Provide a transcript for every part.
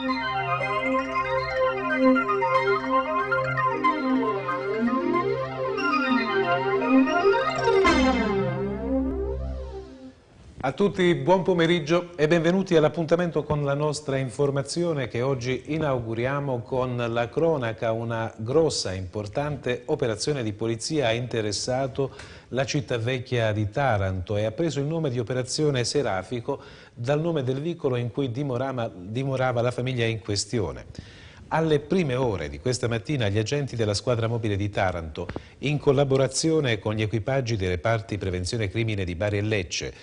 Bye. A tutti buon pomeriggio e benvenuti all'appuntamento con la nostra informazione che oggi inauguriamo con la cronaca, una grossa, e importante operazione di polizia ha interessato la città vecchia di Taranto e ha preso il nome di operazione Serafico dal nome del vicolo in cui dimorava, dimorava la famiglia in questione. Alle prime ore di questa mattina gli agenti della squadra mobile di Taranto, in collaborazione con gli equipaggi dei reparti prevenzione crimine di Bari e Lecce,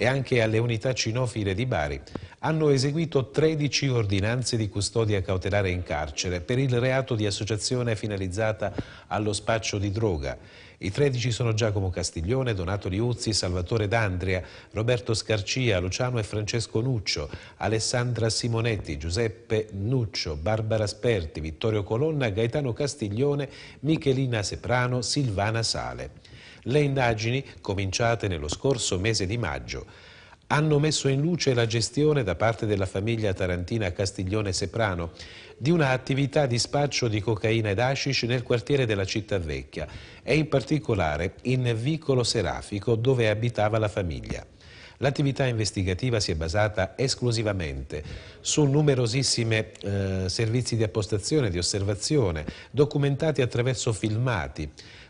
e anche alle unità cinofile di Bari, hanno eseguito 13 ordinanze di custodia cautelare in carcere per il reato di associazione finalizzata allo spaccio di droga. I 13 sono Giacomo Castiglione, Donato Liuzzi, Salvatore D'Andria, Roberto Scarcia, Luciano e Francesco Nuccio, Alessandra Simonetti, Giuseppe Nuccio, Barbara Sperti, Vittorio Colonna, Gaetano Castiglione, Michelina Seprano, Silvana Sale. Le indagini, cominciate nello scorso mese di maggio, hanno messo in luce la gestione da parte della famiglia tarantina Castiglione Seprano di una attività di spaccio di cocaina ed hashish nel quartiere della città vecchia e in particolare in Vicolo Serafico dove abitava la famiglia. L'attività investigativa si è basata esclusivamente su numerosissimi eh, servizi di appostazione, e di osservazione, documentati attraverso filmati,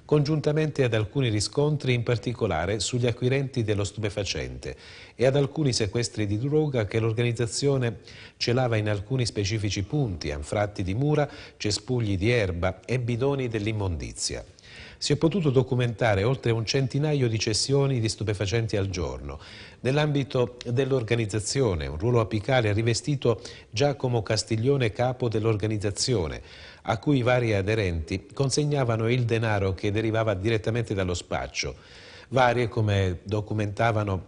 congiuntamente ad alcuni riscontri in particolare sugli acquirenti dello stupefacente e ad alcuni sequestri di droga che l'organizzazione celava in alcuni specifici punti, anfratti di mura, cespugli di erba e bidoni dell'immondizia si è potuto documentare oltre un centinaio di cessioni di stupefacenti al giorno. Nell'ambito dell'organizzazione, un ruolo apicale ha rivestito Giacomo Castiglione, capo dell'organizzazione, a cui i vari aderenti consegnavano il denaro che derivava direttamente dallo spaccio. Varie, come documentavano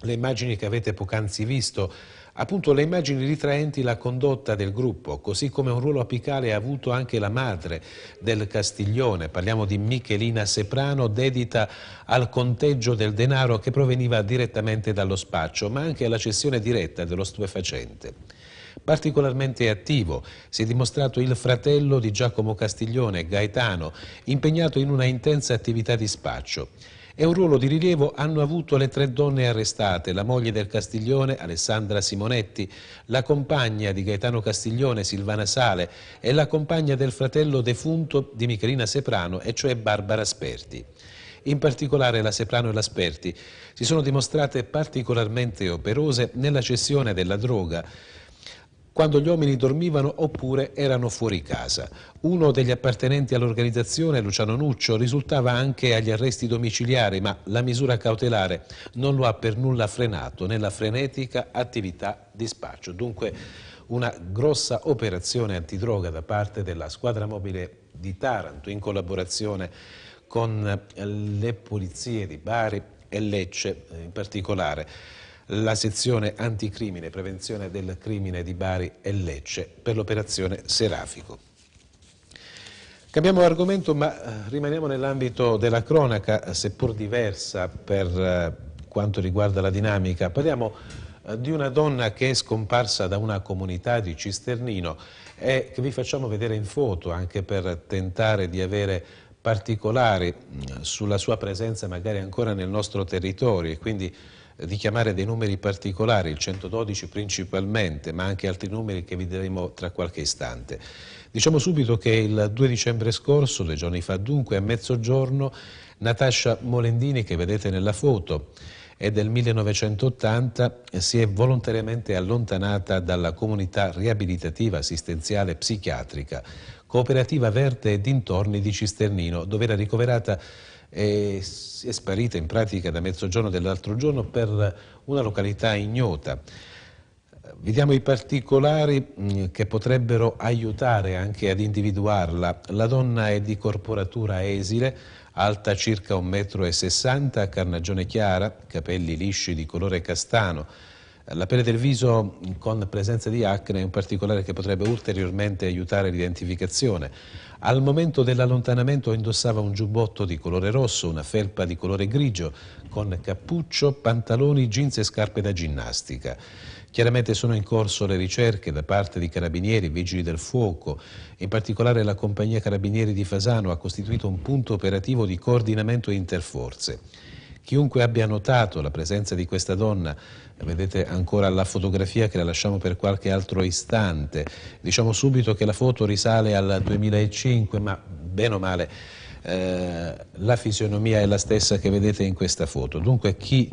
le immagini che avete poc'anzi visto, appunto le immagini ritraenti la condotta del gruppo, così come un ruolo apicale ha avuto anche la madre del Castiglione, parliamo di Michelina Seprano, dedita al conteggio del denaro che proveniva direttamente dallo spaccio, ma anche alla cessione diretta dello stupefacente. Particolarmente attivo si è dimostrato il fratello di Giacomo Castiglione, Gaetano, impegnato in una intensa attività di spaccio e un ruolo di rilievo hanno avuto le tre donne arrestate, la moglie del Castiglione Alessandra Simonetti, la compagna di Gaetano Castiglione Silvana Sale e la compagna del fratello defunto di Michelina Seprano, e cioè Barbara Sperti. In particolare la Seprano e la Sperti si sono dimostrate particolarmente operose nella cessione della droga, quando gli uomini dormivano oppure erano fuori casa. Uno degli appartenenti all'organizzazione, Luciano Nuccio, risultava anche agli arresti domiciliari, ma la misura cautelare non lo ha per nulla frenato nella frenetica attività di spaccio. Dunque una grossa operazione antidroga da parte della squadra mobile di Taranto in collaborazione con le polizie di Bari e Lecce eh, in particolare la sezione anticrimine, prevenzione del crimine di Bari e Lecce per l'operazione Serafico. Cambiamo argomento ma eh, rimaniamo nell'ambito della cronaca, seppur diversa per eh, quanto riguarda la dinamica. Parliamo eh, di una donna che è scomparsa da una comunità di Cisternino e che vi facciamo vedere in foto anche per tentare di avere particolari mm, sulla sua presenza magari ancora nel nostro territorio e quindi di chiamare dei numeri particolari, il 112 principalmente, ma anche altri numeri che vi daremo tra qualche istante. Diciamo subito che il 2 dicembre scorso, due giorni fa dunque, a mezzogiorno, Natascia Molendini, che vedete nella foto, è del 1980, si è volontariamente allontanata dalla comunità riabilitativa assistenziale psichiatrica, cooperativa Verde e dintorni di Cisternino, dove era ricoverata e è sparita in pratica da mezzogiorno dell'altro giorno per una località ignota. Vediamo i particolari mm, che potrebbero aiutare anche ad individuarla. La donna è di corporatura esile, alta circa 1,60 m, carnagione chiara, capelli lisci di colore castano, la pelle del viso con presenza di acne è un particolare che potrebbe ulteriormente aiutare l'identificazione. Al momento dell'allontanamento indossava un giubbotto di colore rosso, una felpa di colore grigio, con cappuccio, pantaloni, jeans e scarpe da ginnastica. Chiaramente sono in corso le ricerche da parte di carabinieri, vigili del fuoco, in particolare la compagnia carabinieri di Fasano ha costituito un punto operativo di coordinamento interforze. Chiunque abbia notato la presenza di questa donna, vedete ancora la fotografia che la lasciamo per qualche altro istante, diciamo subito che la foto risale al 2005, ma bene o male eh, la fisionomia è la stessa che vedete in questa foto. Dunque chi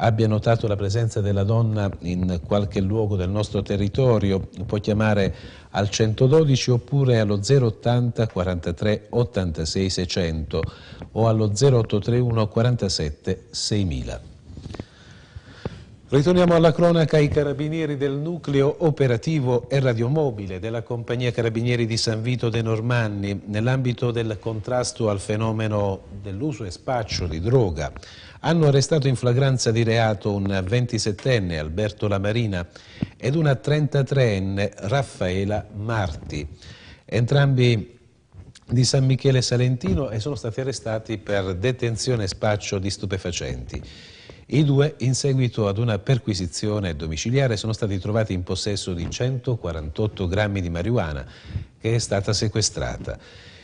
abbia notato la presenza della donna in qualche luogo del nostro territorio, può chiamare al 112 oppure allo 080 43 86 600 o allo 0831 47 6000. Ritorniamo alla cronaca, i carabinieri del nucleo operativo e radiomobile della compagnia Carabinieri di San Vito de Normanni nell'ambito del contrasto al fenomeno dell'uso e spaccio di droga hanno arrestato in flagranza di reato un 27enne Alberto Lamarina ed una 33enne Raffaela Marti, entrambi di San Michele Salentino e sono stati arrestati per detenzione e spaccio di stupefacenti. I due, in seguito ad una perquisizione domiciliare, sono stati trovati in possesso di 148 grammi di marijuana che è stata sequestrata.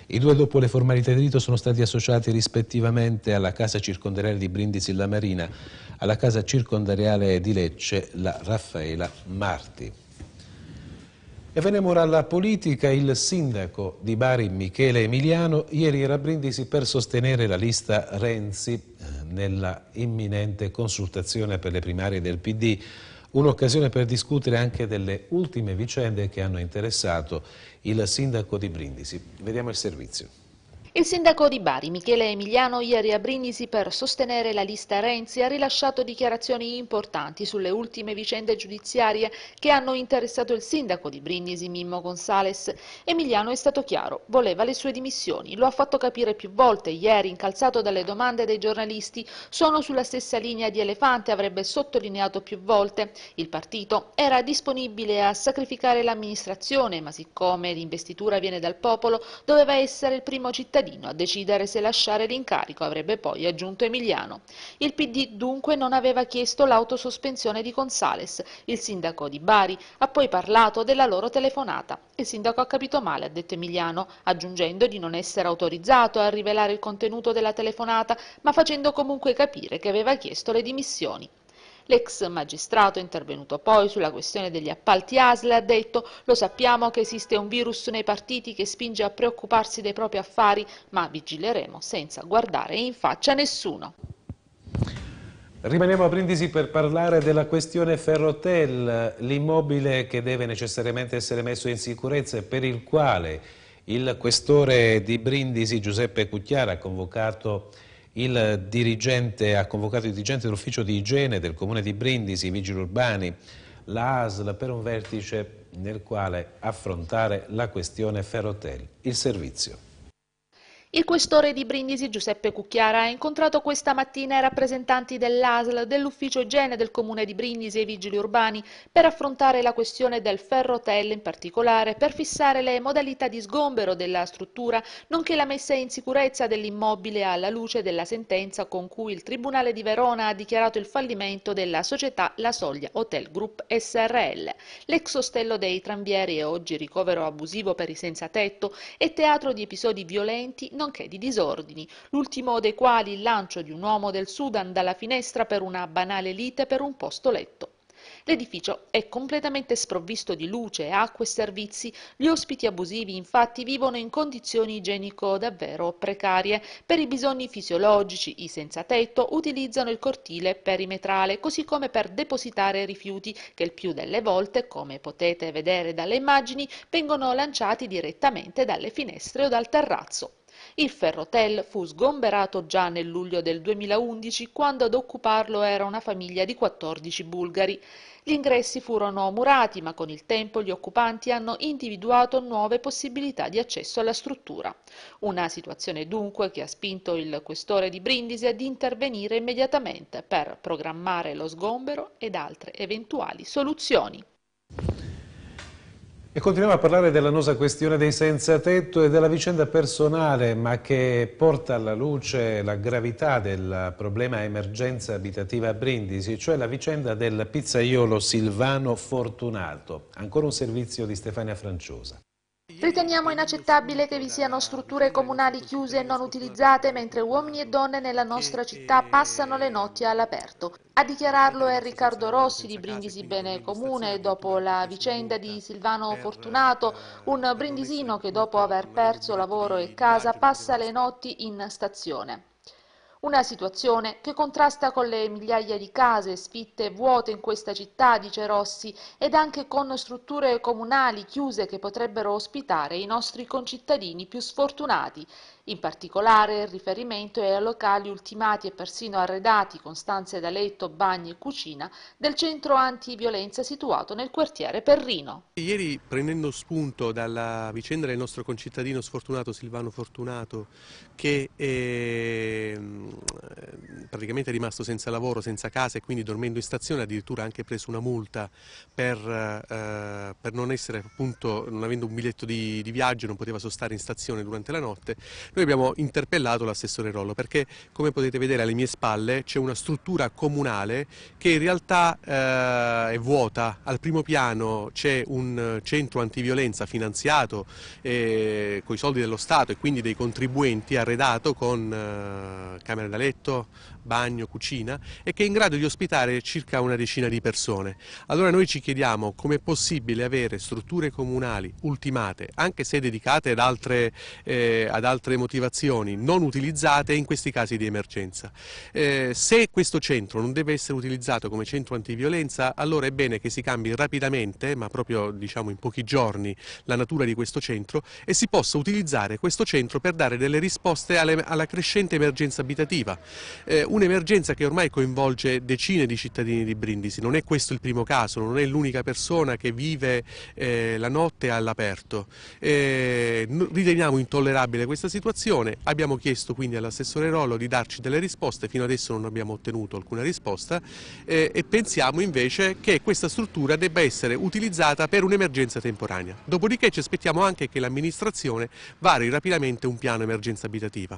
I due, dopo le formalità di rito, sono stati associati rispettivamente alla casa circondariale di Brindisi La Marina, alla casa circondariale di Lecce La Raffaela Marti. E veniamo ora alla politica. Il sindaco di Bari, Michele Emiliano, ieri era a Brindisi per sostenere la lista Renzi eh, nella imminente consultazione per le primarie del PD. Un'occasione per discutere anche delle ultime vicende che hanno interessato il sindaco di Brindisi. Vediamo il servizio. Il sindaco di Bari, Michele Emiliano, ieri a Brindisi per sostenere la lista Renzi ha rilasciato dichiarazioni importanti sulle ultime vicende giudiziarie che hanno interessato il sindaco di Brindisi, Mimmo Gonzales. Emiliano è stato chiaro, voleva le sue dimissioni, lo ha fatto capire più volte ieri, incalzato dalle domande dei giornalisti. Sono sulla stessa linea di Elefante, avrebbe sottolineato più volte. Il partito era disponibile a sacrificare l'amministrazione, ma siccome l'investitura viene dal popolo, doveva essere il primo cittadino cittadino a decidere se lasciare l'incarico, avrebbe poi aggiunto Emiliano. Il PD dunque non aveva chiesto l'autosospensione di Gonzales. Il sindaco di Bari ha poi parlato della loro telefonata. Il sindaco ha capito male, ha detto Emiliano, aggiungendo di non essere autorizzato a rivelare il contenuto della telefonata, ma facendo comunque capire che aveva chiesto le dimissioni. L'ex magistrato intervenuto poi sulla questione degli appalti ASL ha detto lo sappiamo che esiste un virus nei partiti che spinge a preoccuparsi dei propri affari, ma vigileremo senza guardare in faccia nessuno. Rimaniamo a Brindisi per parlare della questione Ferrotel, l'immobile che deve necessariamente essere messo in sicurezza e per il quale il questore di Brindisi Giuseppe Cucchiara ha convocato il dirigente ha convocato il dirigente dell'ufficio di igiene del comune di Brindisi, i vigili urbani, la ASL per un vertice nel quale affrontare la questione Ferrotel, il servizio. Il questore di Brindisi Giuseppe Cucchiara ha incontrato questa mattina i rappresentanti dell'ASL, dell'ufficio igiene del comune di Brindisi e i vigili urbani per affrontare la questione del ferrotel in particolare, per fissare le modalità di sgombero della struttura, nonché la messa in sicurezza dell'immobile alla luce della sentenza con cui il Tribunale di Verona ha dichiarato il fallimento della società La Soglia Hotel Group SRL. L'ex ostello dei trambieri e oggi ricovero abusivo per i senza tetto e teatro di episodi violenti non nonché di disordini, l'ultimo dei quali il lancio di un uomo del Sudan dalla finestra per una banale lite per un posto letto. L'edificio è completamente sprovvisto di luce, acqua e servizi. Gli ospiti abusivi infatti vivono in condizioni igienico davvero precarie. Per i bisogni fisiologici i senza tetto utilizzano il cortile perimetrale, così come per depositare rifiuti che il più delle volte, come potete vedere dalle immagini, vengono lanciati direttamente dalle finestre o dal terrazzo. Il Ferrotel fu sgomberato già nel luglio del 2011 quando ad occuparlo era una famiglia di 14 bulgari. Gli ingressi furono murati ma con il tempo gli occupanti hanno individuato nuove possibilità di accesso alla struttura. Una situazione dunque che ha spinto il questore di Brindisi ad intervenire immediatamente per programmare lo sgombero ed altre eventuali soluzioni. E continuiamo a parlare dell'annosa questione dei senza tetto e della vicenda personale, ma che porta alla luce la gravità del problema emergenza abitativa a Brindisi, cioè la vicenda del pizzaiolo Silvano Fortunato. Ancora un servizio di Stefania Franciosa. Riteniamo inaccettabile che vi siano strutture comunali chiuse e non utilizzate mentre uomini e donne nella nostra città eh, passano le notti all'aperto. A dichiararlo è Riccardo Rossi di Brindisi Bene Comune dopo la vicenda di Silvano Fortunato, eh, un brindisino che dopo aver perso eh, lavoro e casa passa le notti in stazione. Una situazione che contrasta con le migliaia di case sfitte e vuote in questa città, dice Rossi, ed anche con strutture comunali chiuse che potrebbero ospitare i nostri concittadini più sfortunati. In particolare il riferimento è a locali ultimati e persino arredati con stanze da letto, bagni e cucina del centro antiviolenza situato nel quartiere Perrino. Ieri prendendo spunto dalla vicenda del nostro concittadino sfortunato Silvano Fortunato che ehm, è praticamente rimasto senza lavoro, senza casa e quindi dormendo in stazione addirittura ha anche preso una multa per, eh, per non essere appunto, non avendo un biglietto di, di viaggio non poteva sostare in stazione durante la notte. Noi abbiamo interpellato l'assessore Rollo perché come potete vedere alle mie spalle c'è una struttura comunale che in realtà eh, è vuota, al primo piano c'è un centro antiviolenza finanziato eh, con i soldi dello Stato e quindi dei contribuenti arredato con eh, camere da letto, bagno, cucina e che è in grado di ospitare circa una decina di persone. Allora noi ci chiediamo come è possibile avere strutture comunali ultimate, anche se dedicate ad altre, eh, ad altre motivazioni, non utilizzate in questi casi di emergenza. Eh, se questo centro non deve essere utilizzato come centro antiviolenza, allora è bene che si cambi rapidamente, ma proprio diciamo in pochi giorni, la natura di questo centro e si possa utilizzare questo centro per dare delle risposte alle, alla crescente emergenza abitativa. Eh, Un'emergenza che ormai coinvolge decine di cittadini di Brindisi, non è questo il primo caso, non è l'unica persona che vive eh, la notte all'aperto. Eh, riteniamo intollerabile questa situazione, abbiamo chiesto quindi all'assessore Rollo di darci delle risposte, fino adesso non abbiamo ottenuto alcuna risposta eh, e pensiamo invece che questa struttura debba essere utilizzata per un'emergenza temporanea. Dopodiché ci aspettiamo anche che l'amministrazione vari rapidamente un piano emergenza abitativa.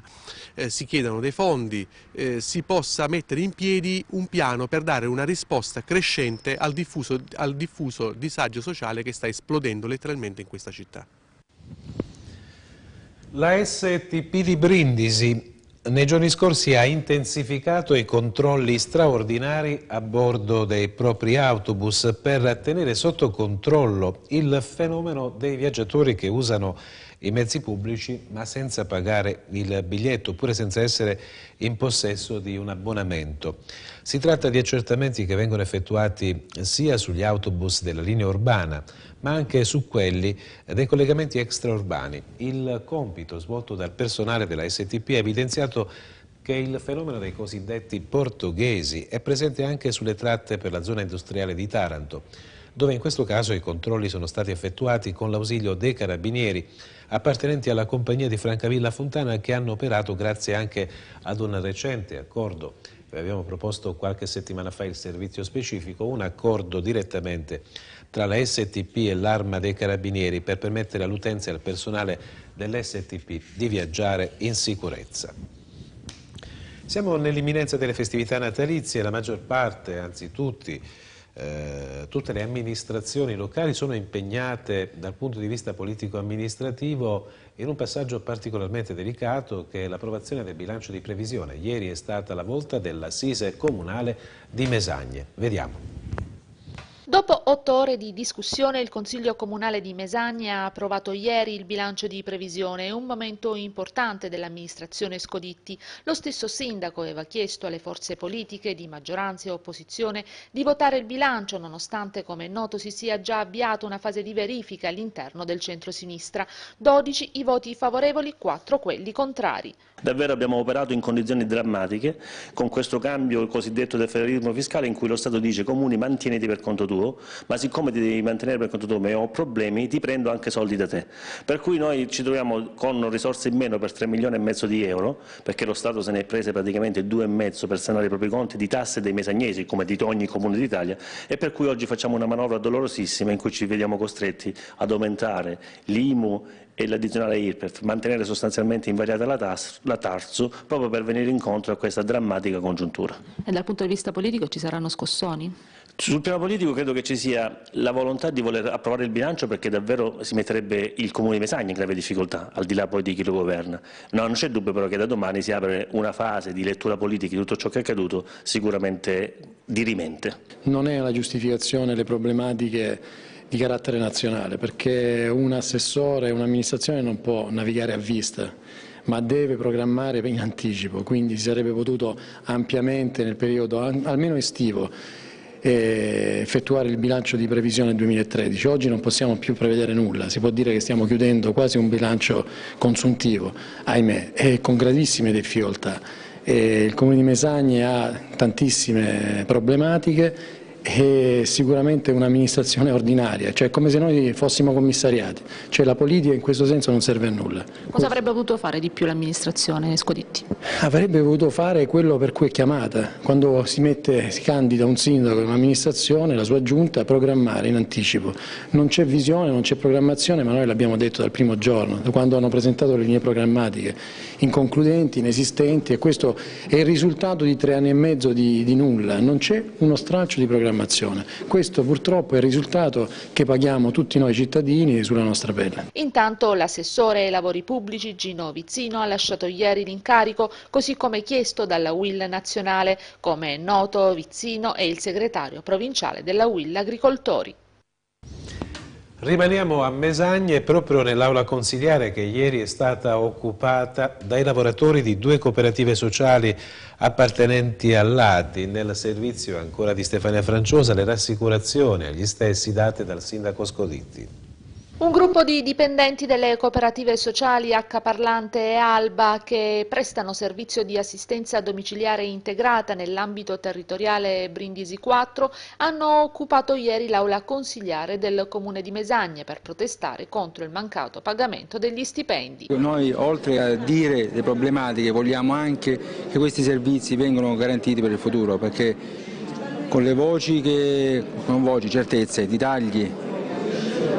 Eh, si chiedano dei fondi, eh, si possa mettere in piedi un piano per dare una risposta crescente al diffuso, al diffuso disagio sociale che sta esplodendo letteralmente in questa città. La STP di Brindisi nei giorni scorsi ha intensificato i controlli straordinari a bordo dei propri autobus per tenere sotto controllo il fenomeno dei viaggiatori che usano i mezzi pubblici ma senza pagare il biglietto oppure senza essere in possesso di un abbonamento. Si tratta di accertamenti che vengono effettuati sia sugli autobus della linea urbana ma anche su quelli dei collegamenti extraurbani. Il compito svolto dal personale della STP ha evidenziato che il fenomeno dei cosiddetti portoghesi è presente anche sulle tratte per la zona industriale di Taranto, dove in questo caso i controlli sono stati effettuati con l'ausilio dei carabinieri appartenenti alla compagnia di Francavilla Fontana che hanno operato grazie anche ad un recente accordo abbiamo proposto qualche settimana fa il servizio specifico, un accordo direttamente tra la STP e l'Arma dei Carabinieri per permettere all'utenza e al personale dell'STP di viaggiare in sicurezza. Siamo nell'imminenza delle festività natalizie, la maggior parte, anzi tutti, eh, tutte le amministrazioni locali sono impegnate dal punto di vista politico-amministrativo in un passaggio particolarmente delicato che è l'approvazione del bilancio di previsione. Ieri è stata la volta dell'assise comunale di Mesagne. Vediamo. Dopo otto ore di discussione, il Consiglio Comunale di Mesagna ha approvato ieri il bilancio di previsione, un momento importante dell'amministrazione Scoditti. Lo stesso sindaco aveva chiesto alle forze politiche di maggioranza e opposizione di votare il bilancio, nonostante, come è noto, si sia già avviata una fase di verifica all'interno del centro-sinistra. 12 i voti favorevoli, 4 quelli contrari. Davvero abbiamo operato in condizioni drammatiche, con questo cambio il cosiddetto del federalismo fiscale in cui lo Stato dice comuni mantieniti per conto tuo tuo, ma siccome ti devi mantenere per conto tuo, e ho problemi, ti prendo anche soldi da te. Per cui noi ci troviamo con risorse in meno per 3 milioni e mezzo di euro, perché lo Stato se ne è prese praticamente e mezzo per sanare i propri conti di tasse dei mesagnesi, come di ogni comune d'Italia, e per cui oggi facciamo una manovra dolorosissima in cui ci vediamo costretti ad aumentare l'IMU e l'addizionale IRPEF, mantenere sostanzialmente invariata la, tas- la TARSU proprio per venire incontro a questa drammatica congiuntura. E dal punto di vista politico ci saranno scossoni? Sul piano politico credo che ci sia la volontà di voler approvare il bilancio perché davvero si metterebbe il Comune di Mesagna in grave difficoltà, al di là poi di chi lo governa. No, non c'è dubbio però che da domani si apre una fase di lettura politica di tutto ciò che è accaduto sicuramente dirimente. Non è una giustificazione le problematiche di carattere nazionale perché un assessore, un'amministrazione non può navigare a vista ma deve programmare in anticipo, quindi si sarebbe potuto ampiamente nel periodo almeno estivo effettuare il bilancio di previsione 2013. Oggi non possiamo più prevedere nulla, si può dire che stiamo chiudendo quasi un bilancio consuntivo, ahimè, e con gravissime difficoltà. il Comune di Mesagne ha tantissime problematiche è sicuramente un'amministrazione ordinaria, cioè come se noi fossimo commissariati, cioè la politica in questo senso non serve a nulla. Cosa avrebbe potuto fare di più l'amministrazione Scoditti? Avrebbe voluto fare quello per cui è chiamata, quando si, mette, si candida un sindaco in un'amministrazione, la sua giunta, programmare in anticipo. Non c'è visione, non c'è programmazione, ma noi l'abbiamo detto dal primo giorno, da quando hanno presentato le linee programmatiche, inconcludenti, inesistenti e questo è il risultato di tre anni e mezzo di, di nulla, non c'è uno straccio di programmazione programmazione. Questo purtroppo è il risultato che paghiamo tutti noi cittadini sulla nostra pelle. Intanto l'assessore ai lavori pubblici Gino Vizzino ha lasciato ieri l'incarico così come chiesto dalla UIL nazionale. Come è noto Vizzino è il segretario provinciale della UIL Agricoltori. Rimaniamo a Mesagne proprio nell'aula consigliare che ieri è stata occupata dai lavoratori di due cooperative sociali appartenenti all'ADI. Nel servizio ancora di Stefania Franciosa le rassicurazioni agli stessi date dal sindaco Scoditti. Un gruppo di dipendenti delle cooperative sociali H Parlante e Alba che prestano servizio di assistenza domiciliare integrata nell'ambito territoriale Brindisi 4 hanno occupato ieri l'aula consigliare del comune di Mesagne per protestare contro il mancato pagamento degli stipendi. Noi oltre a dire le problematiche vogliamo anche che questi servizi vengano garantiti per il futuro perché con le voci che, non voci, certezze di tagli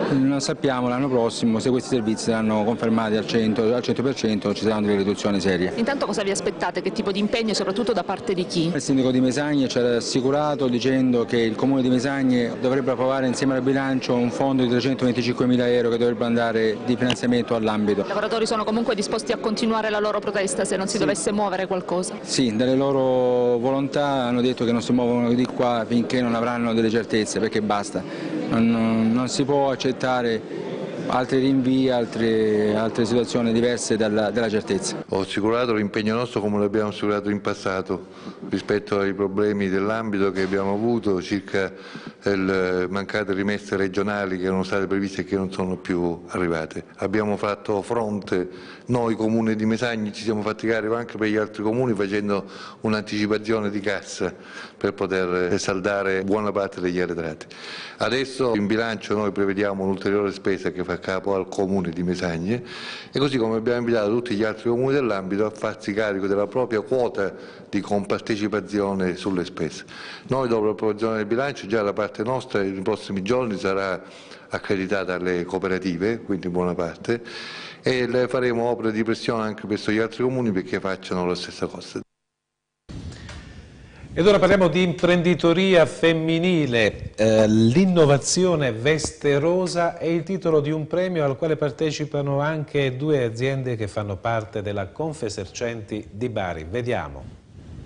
non sappiamo l'anno prossimo se questi servizi saranno confermati al 100%, al 100% ci saranno delle riduzioni serie. Intanto cosa vi aspettate? Che tipo di impegno e soprattutto da parte di chi? Il sindaco di Mesagne ci ha assicurato dicendo che il comune di Mesagne dovrebbe approvare insieme al bilancio un fondo di 325 mila euro che dovrebbe andare di finanziamento all'ambito. I lavoratori sono comunque disposti a continuare la loro protesta se non si sì. dovesse muovere qualcosa? Sì, dalle loro volontà hanno detto che non si muovono di qua finché non avranno delle certezze perché basta non, non si può accettare altri rinvii, altre, altre situazioni diverse dalla, dalla, certezza. Ho assicurato l'impegno nostro come l'abbiamo assicurato in passato rispetto ai problemi dell'ambito che abbiamo avuto circa del eh, mancate rimesse regionali che erano state previste e che non sono più arrivate. Abbiamo fatto fronte, noi comune di Mesagni ci siamo fatti carico anche per gli altri comuni facendo un'anticipazione di cassa per poter saldare buona parte degli arretrati. Adesso in bilancio noi prevediamo un'ulteriore spesa che fa capo al comune di Mesagne e così come abbiamo invitato tutti gli altri comuni dell'ambito a farsi carico della propria quota di compartecipazione sulle spese. Noi dopo l'approvazione del bilancio già la parte nostra nei prossimi giorni sarà accreditata alle cooperative, quindi buona parte, e faremo opere di pressione anche verso gli altri comuni perché facciano la stessa cosa. Ed ora parliamo di imprenditoria femminile. Eh, L'innovazione veste rosa è il titolo di un premio al quale partecipano anche due aziende che fanno parte della Confesercenti di Bari. Vediamo.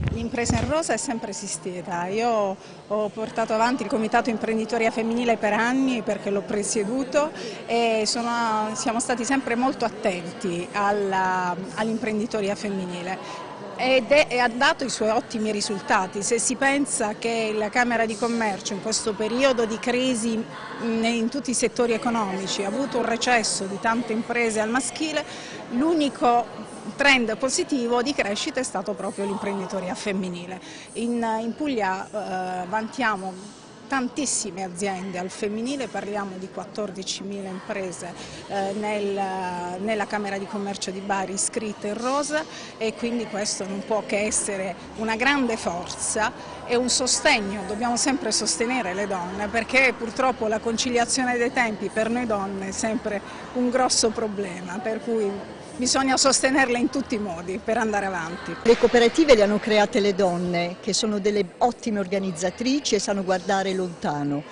L'impresa in rosa è sempre esistita, io ho portato avanti il comitato imprenditoria femminile per anni perché l'ho presieduto e sono, siamo stati sempre molto attenti all'imprenditoria femminile ed è, ha dato i suoi ottimi risultati. Se si pensa che la Camera di Commercio in questo periodo di crisi in tutti i settori economici ha avuto un recesso di tante imprese al maschile, l'unico trend positivo di crescita è stato proprio l'imprenditoria femminile. In, in Puglia eh, vantiamo tantissime aziende al femminile, parliamo di 14.000 imprese eh, nel, nella Camera di Commercio di Bari iscritte in rosa e quindi questo non può che essere una grande forza e un sostegno, dobbiamo sempre sostenere le donne perché purtroppo la conciliazione dei tempi per noi donne è sempre un grosso problema, per cui bisogna sostenerle in tutti i modi per andare avanti. Le cooperative le hanno create le donne che sono delle ottime organizzatrici e sanno guardare lontano.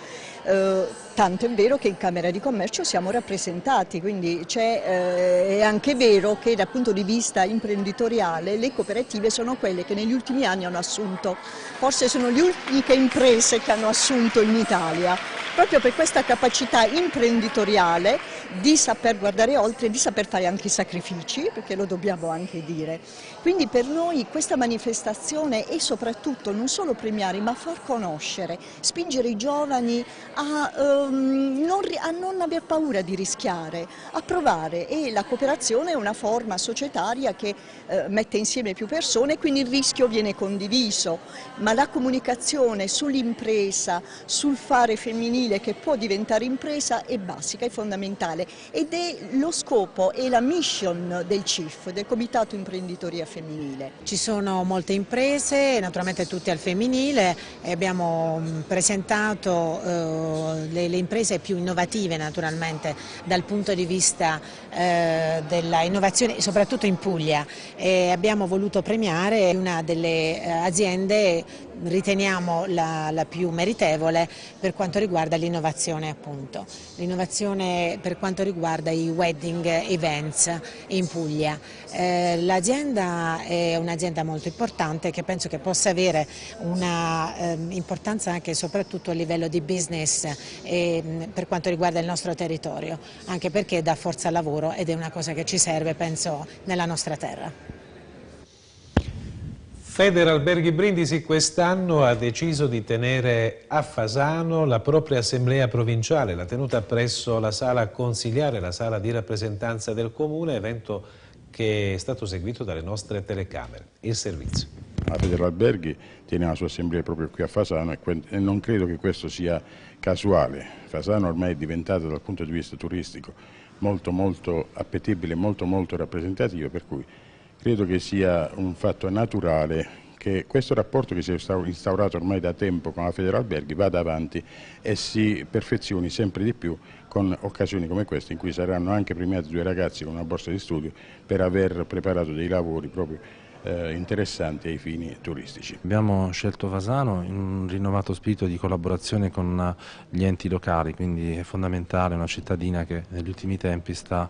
Eh, tanto è vero che in Camera di Commercio siamo rappresentati, quindi eh, è anche vero che dal punto di vista imprenditoriale le cooperative sono quelle che negli ultimi anni hanno assunto, forse sono le uniche imprese che hanno assunto in Italia, proprio per questa capacità imprenditoriale di saper guardare oltre, e di saper fare anche i sacrifici, perché lo dobbiamo anche dire. Quindi per noi questa manifestazione è soprattutto non solo premiare, ma far conoscere, spingere i giovani a... Eh, Mm, non, a non aver paura di rischiare, a provare e la cooperazione è una forma societaria che eh, mette insieme più persone e quindi il rischio viene condiviso, ma la comunicazione sull'impresa, sul fare femminile che può diventare impresa è basica, è fondamentale ed è lo scopo e la mission del CIF, del Comitato Imprenditoria Femminile. Ci sono molte imprese, naturalmente tutte al femminile, e abbiamo mm, presentato eh, le, le imprese più innovative naturalmente dal punto di vista eh, dell'innovazione, soprattutto in Puglia. E abbiamo voluto premiare una delle eh, aziende riteniamo la, la più meritevole per quanto riguarda l'innovazione appunto, l'innovazione per quanto riguarda i wedding events in Puglia. Eh, L'azienda è un'azienda molto importante che penso che possa avere una eh, importanza anche e soprattutto a livello di business eh, per quanto riguarda il nostro territorio, anche perché dà forza al lavoro ed è una cosa che ci serve penso nella nostra terra. Federalberghi Brindisi quest'anno ha deciso di tenere a Fasano la propria assemblea provinciale, la tenuta presso la sala consiliare, la sala di rappresentanza del comune, evento che è stato seguito dalle nostre telecamere. Il servizio. La Federalberghi tiene la sua assemblea proprio qui a Fasano e non credo che questo sia casuale. Fasano ormai è diventato dal punto di vista turistico molto molto appetibile, molto molto rappresentativo, per cui Credo che sia un fatto naturale che questo rapporto che si è instaurato ormai da tempo con la Federalberghi vada avanti e si perfezioni sempre di più con occasioni come questa in cui saranno anche premiati due ragazzi con una borsa di studio per aver preparato dei lavori proprio eh, interessanti ai fini turistici. Abbiamo scelto Vasano in un rinnovato spirito di collaborazione con eh, gli enti locali, quindi è fondamentale una cittadina che negli ultimi tempi sta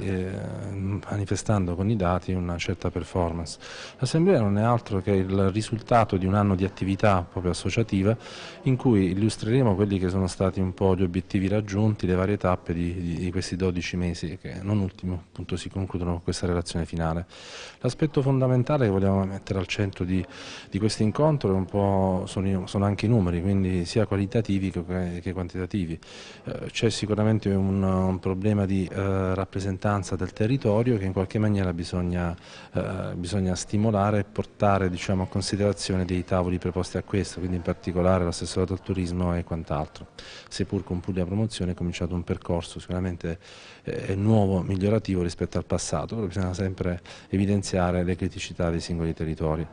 eh, manifestando con i dati una certa performance. L'assemblea non è altro che il risultato di un anno di attività proprio associativa in cui illustreremo quelli che sono stati un po' gli obiettivi raggiunti, le varie tappe di, di questi 12 mesi che non ultimo appunto si concludono con questa relazione finale. L'aspetto fondamentale fondamentale che vogliamo mettere al centro di, di questo incontro un po' sono, sono, anche i numeri, quindi sia qualitativi che, che quantitativi. Eh, C'è sicuramente un, un, problema di eh, rappresentanza del territorio che in qualche maniera bisogna, eh, bisogna stimolare e portare diciamo, a considerazione dei tavoli preposti a questo, quindi in particolare l'assessorato al turismo e quant'altro. Seppur con Puglia Promozione è cominciato un percorso sicuramente eh, nuovo, migliorativo rispetto al passato, però bisogna sempre evidenziare le criticità specificità dei singoli territori.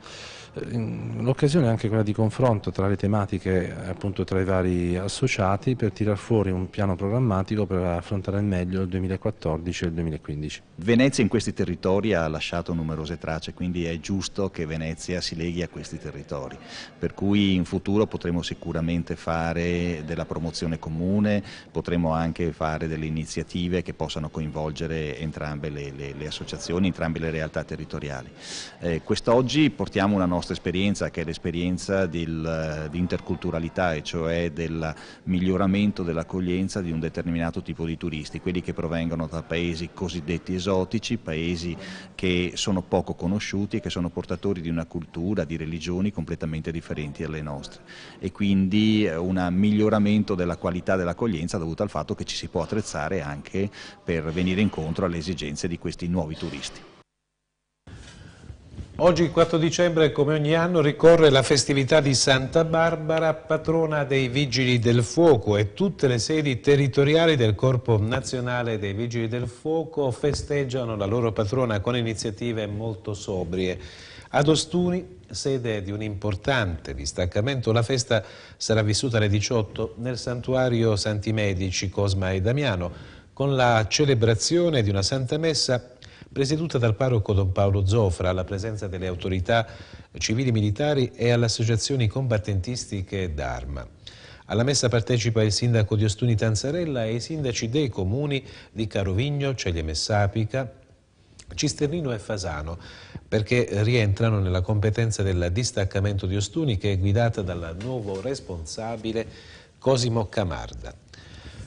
L'occasione è anche quella di confronto tra le tematiche, appunto tra i vari associati, per tirar fuori un piano programmatico per affrontare al meglio il 2014 e il 2015. Venezia in questi territori ha lasciato numerose tracce, quindi è giusto che Venezia si leghi a questi territori, per cui in futuro potremo sicuramente fare della promozione comune, potremo anche fare delle iniziative che possano coinvolgere entrambe le, le, le associazioni, entrambe le realtà territoriali. Eh, Quest'oggi portiamo una nostra nostra esperienza, che è l'esperienza dell'interculturalità, eh, e cioè del miglioramento dell'accoglienza di un determinato tipo di turisti, quelli che provengono da paesi cosiddetti esotici, paesi che sono poco conosciuti e che sono portatori di una cultura, di religioni completamente differenti alle nostre. E quindi eh, un miglioramento della qualità dell'accoglienza dovuto al fatto che ci si può attrezzare anche per venire incontro alle esigenze di questi nuovi turisti. Oggi, il 4 dicembre, come ogni anno, ricorre la festività di Santa Barbara, patrona dei Vigili del Fuoco e tutte le sedi territoriali del Corpo Nazionale dei Vigili del Fuoco festeggiano la loro patrona con iniziative molto sobrie. Ad Ostuni, sede di un importante distaccamento, la festa sarà vissuta alle 18 nel santuario Santi Medici Cosma e Damiano con la celebrazione di una Santa Messa presieduta dal parroco Don Paolo Zofra, alla presenza delle autorità civili e militari e alle associazioni combattentistiche d'arma. Alla messa partecipa il sindaco di Ostuni Tanzarella e i sindaci dei comuni di Carovigno, Ceglie Messapica, Cisternino e Fasano, perché rientrano nella competenza del distaccamento di Ostuni che è guidata dal nuovo responsabile Cosimo Camarda.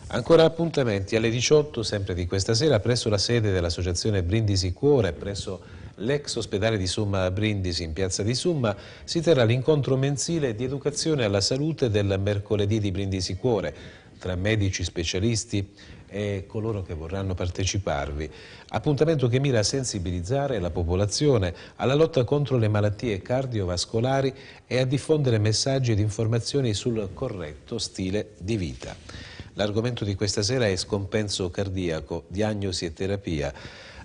Ancora appuntamenti alle 18 sempre di questa sera presso la sede dell'associazione Brindisi Cuore, presso l'ex ospedale di Summa a Brindisi in piazza di Summa si terrà l'incontro mensile di educazione alla salute del mercoledì di Brindisi Cuore tra medici specialisti e coloro che vorranno parteciparvi. Appuntamento che mira a sensibilizzare la popolazione alla lotta contro le malattie cardiovascolari e a diffondere messaggi ed informazioni sul corretto stile di vita. L'argomento di questa sera è scompenso cardiaco, diagnosi e terapia.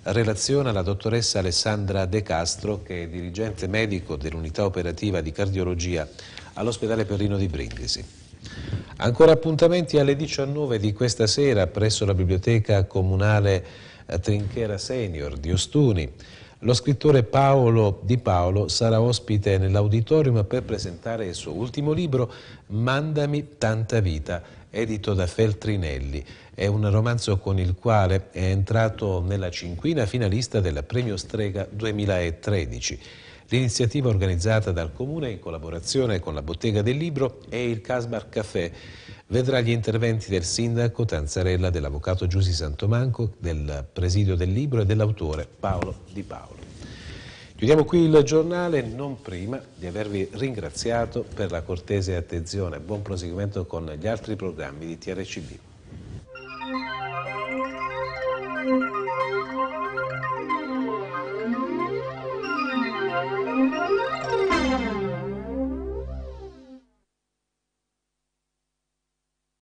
Relaziona la dottoressa Alessandra De Castro, che è dirigente medico dell'unità operativa di cardiologia all'ospedale Perrino di Brindisi. Ancora appuntamenti alle 19 di questa sera presso la biblioteca comunale eh, Trinchera Senior di Ostuni. Lo scrittore Paolo Di Paolo sarà ospite nell'auditorium per presentare il suo ultimo libro Mandami tanta vita, edito da Feltrinelli. È un romanzo con il quale è entrato nella cinquina finalista del Premio Strega 2013. L'iniziativa organizzata dal Comune in collaborazione con la Bottega del Libro e il Casbar Café vedrà gli interventi del sindaco Tanzarella, dell'avvocato Giussi Santomanco, del presidio del libro e dell'autore Paolo Di Paolo. Chiudiamo qui il giornale, non prima di avervi ringraziato per la cortese attenzione buon proseguimento con gli altri programmi di TRCB.